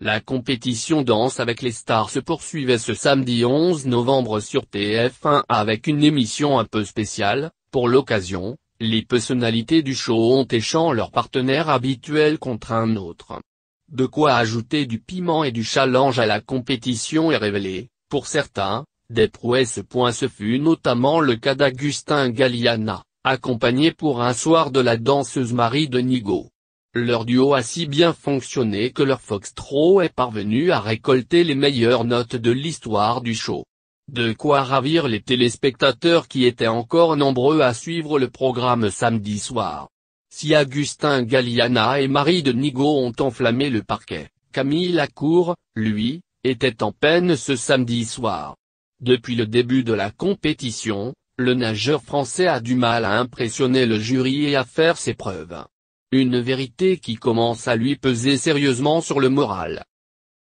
La compétition Danse avec les stars se poursuivait ce samedi 11 novembre sur TF1 avec une émission un peu spéciale, pour l'occasion, les personnalités du show ont échangé leur partenaire habituel contre un autre. De quoi ajouter du piment et du challenge à la compétition est révélé, pour certains, des prouesses. Ce fut notamment le cas d'Agustin Galliana, accompagné pour un soir de la danseuse Marie Nigo. Leur duo a si bien fonctionné que leur foxtrot est parvenu à récolter les meilleures notes de l'histoire du show. De quoi ravir les téléspectateurs qui étaient encore nombreux à suivre le programme samedi soir. Si Agustin Galliana et Marie de Nigo ont enflammé le parquet, Camille Lacour, lui, était en peine ce samedi soir. Depuis le début de la compétition, le nageur français a du mal à impressionner le jury et à faire ses preuves. Une vérité qui commence à lui peser sérieusement sur le moral.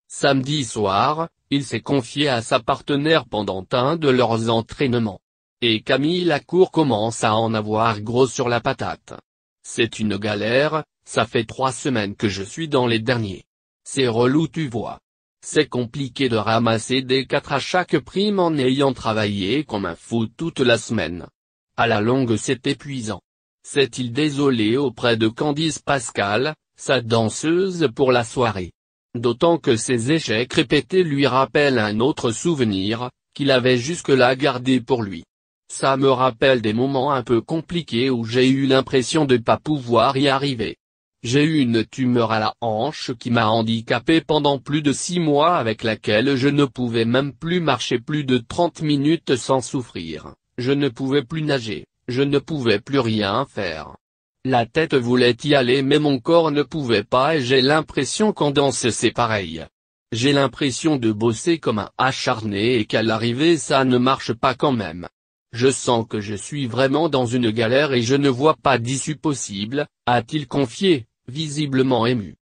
Samedi soir, il s'est confié à sa partenaire pendant un de leurs entraînements. Et Camille Lacour commence à en avoir gros sur la patate. C'est une galère, ça fait trois semaines que je suis dans les derniers. C'est relou tu vois. C'est compliqué de ramasser des quatre à chaque prime en ayant travaillé comme un fou toute la semaine. À la longue c'est épuisant s'est-il désolé auprès de Candice Pascal, sa danseuse pour la soirée. D'autant que ses échecs répétés lui rappellent un autre souvenir, qu'il avait jusque-là gardé pour lui. Ça me rappelle des moments un peu compliqués où j'ai eu l'impression de pas pouvoir y arriver. J'ai eu une tumeur à la hanche qui m'a handicapé pendant plus de six mois avec laquelle je ne pouvais même plus marcher plus de 30 minutes sans souffrir, je ne pouvais plus nager, je ne pouvais plus rien faire. La tête voulait y aller mais mon corps ne pouvait pas et j'ai l'impression qu'en danse c'est pareil. J'ai l'impression de bosser comme un acharné et qu'à l'arrivée ça ne marche pas quand même. Je sens que je suis vraiment dans une galère et je ne vois pas d'issue possible, a-t-il confié, visiblement ému.